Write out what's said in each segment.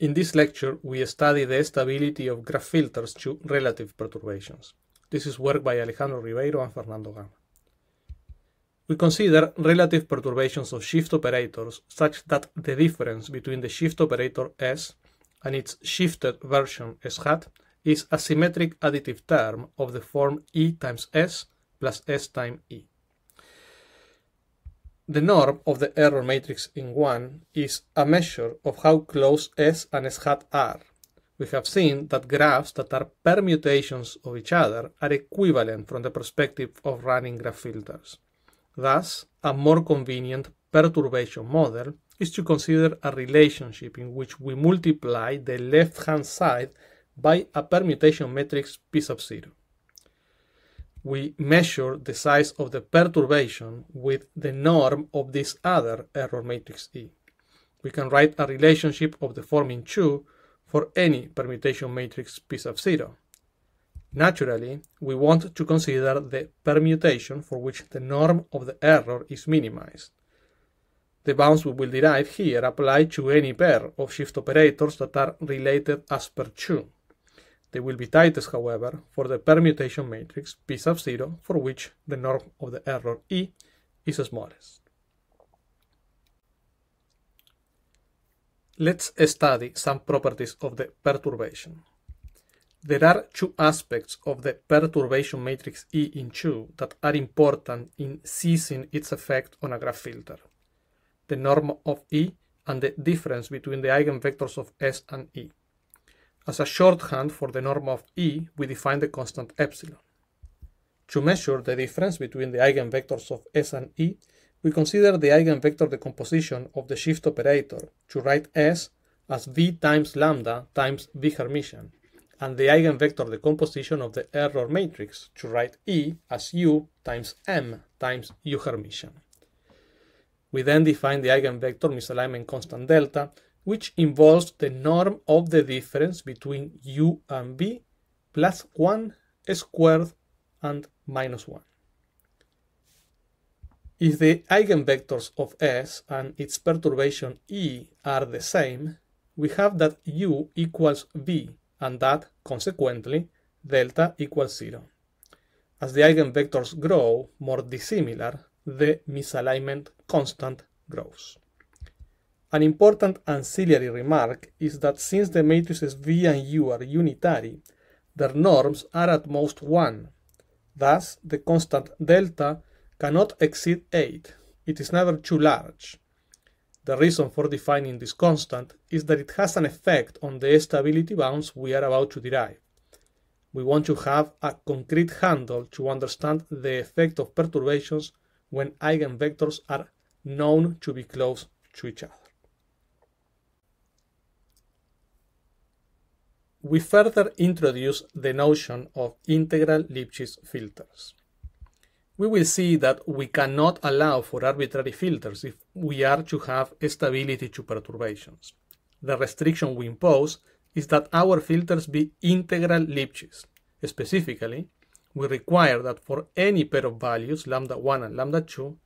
In this lecture, we study the stability of graph filters to relative perturbations. This is work by Alejandro Ribeiro and Fernando Gama. We consider relative perturbations of shift operators such that the difference between the shift operator S and its shifted version S hat is a symmetric additive term of the form E times S plus S times E. The norm of the error matrix in 1 is a measure of how close S and S hat are. We have seen that graphs that are permutations of each other are equivalent from the perspective of running graph filters. Thus, a more convenient perturbation model is to consider a relationship in which we multiply the left-hand side by a permutation matrix P sub 0 we measure the size of the perturbation with the norm of this other error matrix E. We can write a relationship of the form in 2 for any permutation matrix P sub 0. Naturally, we want to consider the permutation for which the norm of the error is minimized. The bounds we will derive here apply to any pair of shift operators that are related as per 2. They will be tightest, however, for the permutation matrix P sub 0 for which the norm of the error E is smallest. Let's study some properties of the perturbation. There are two aspects of the perturbation matrix E in 2 that are important in seizing its effect on a graph filter. The norm of E and the difference between the eigenvectors of S and E. As a shorthand for the norm of E, we define the constant epsilon. To measure the difference between the eigenvectors of S and E, we consider the eigenvector decomposition of the shift operator to write S as V times lambda times V Hermitian, and the eigenvector decomposition of the error matrix to write E as U times M times U Hermitian. We then define the eigenvector misalignment constant delta which involves the norm of the difference between u and v plus 1 squared and minus 1. If the eigenvectors of S and its perturbation E are the same, we have that u equals v and that, consequently, delta equals 0. As the eigenvectors grow more dissimilar, the misalignment constant grows. An important ancillary remark is that since the matrices V and U are unitary, their norms are at most 1. Thus, the constant delta cannot exceed 8. It is never too large. The reason for defining this constant is that it has an effect on the stability bounds we are about to derive. We want to have a concrete handle to understand the effect of perturbations when eigenvectors are known to be close to each other. we further introduce the notion of integral Lipschitz filters. We will see that we cannot allow for arbitrary filters if we are to have stability to perturbations. The restriction we impose is that our filters be integral Lipschitz. Specifically, we require that for any pair of values, lambda 1 and lambda 2,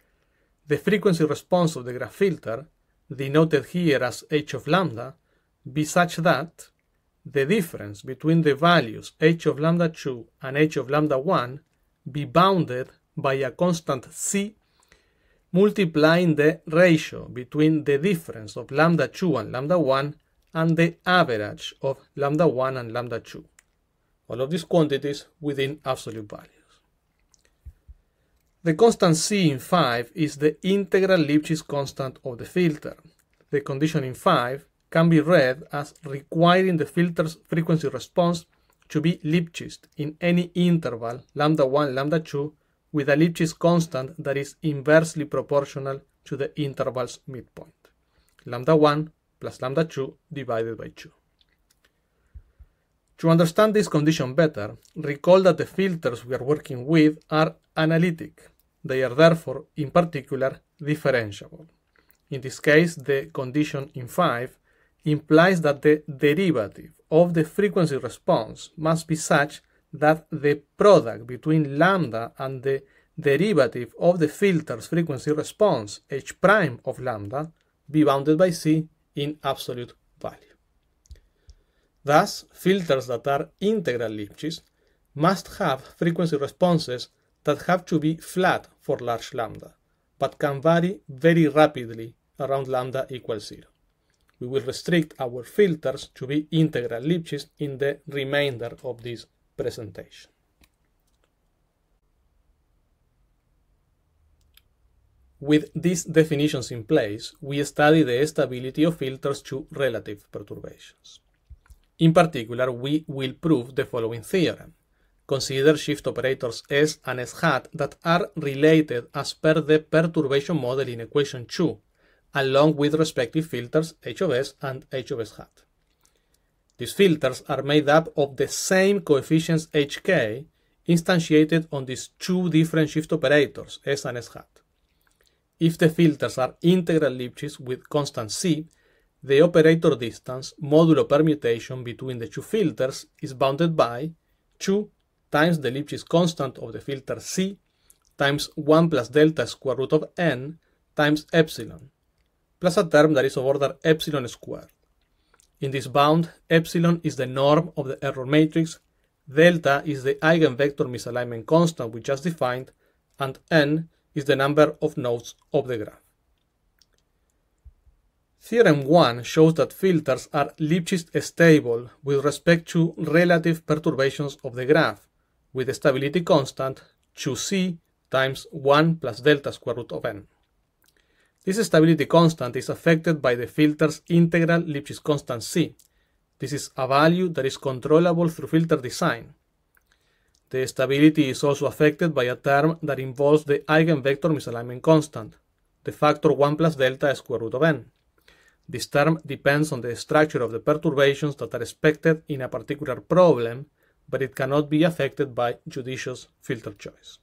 the frequency response of the graph filter, denoted here as h of lambda, be such that the difference between the values h of lambda 2 and h of lambda 1 be bounded by a constant c multiplying the ratio between the difference of lambda 2 and lambda 1 and the average of lambda 1 and lambda 2, all of these quantities within absolute values. The constant C in 5 is the integral Lipschitz constant of the filter. The condition in 5 can be read as requiring the filter's frequency response to be Lipschitz in any interval lambda 1, lambda 2 with a Lipschitz constant that is inversely proportional to the interval's midpoint, lambda 1 plus lambda 2 divided by 2. To understand this condition better, recall that the filters we are working with are analytic. They are therefore, in particular, differentiable. In this case, the condition in 5 implies that the derivative of the frequency response must be such that the product between lambda and the derivative of the filter's frequency response, h prime of lambda, be bounded by c in absolute value. Thus, filters that are integral Lipschitz must have frequency responses that have to be flat for large lambda, but can vary very rapidly around lambda equals zero we will restrict our filters to be integral Lipschitz in the remainder of this presentation. With these definitions in place, we study the stability of filters to relative perturbations. In particular, we will prove the following theorem. Consider shift operators S and S hat that are related as per the perturbation model in equation 2 along with respective filters HOS and HOS hat. These filters are made up of the same coefficients HK instantiated on these two different shift operators, S and S hat. If the filters are integral Lipschitz with constant C, the operator distance modulo permutation between the two filters is bounded by 2 times the Lipschitz constant of the filter C times 1 plus delta square root of n times epsilon plus a term that is of order epsilon squared. In this bound, epsilon is the norm of the error matrix, delta is the eigenvector misalignment constant we just defined, and n is the number of nodes of the graph. Theorem 1 shows that filters are Lipschitz stable with respect to relative perturbations of the graph, with the stability constant 2c times 1 plus delta square root of n. This stability constant is affected by the filter's integral Lipschitz constant C. This is a value that is controllable through filter design. The stability is also affected by a term that involves the eigenvector misalignment constant, the factor 1 plus delta square root of n. This term depends on the structure of the perturbations that are expected in a particular problem, but it cannot be affected by judicious filter choice.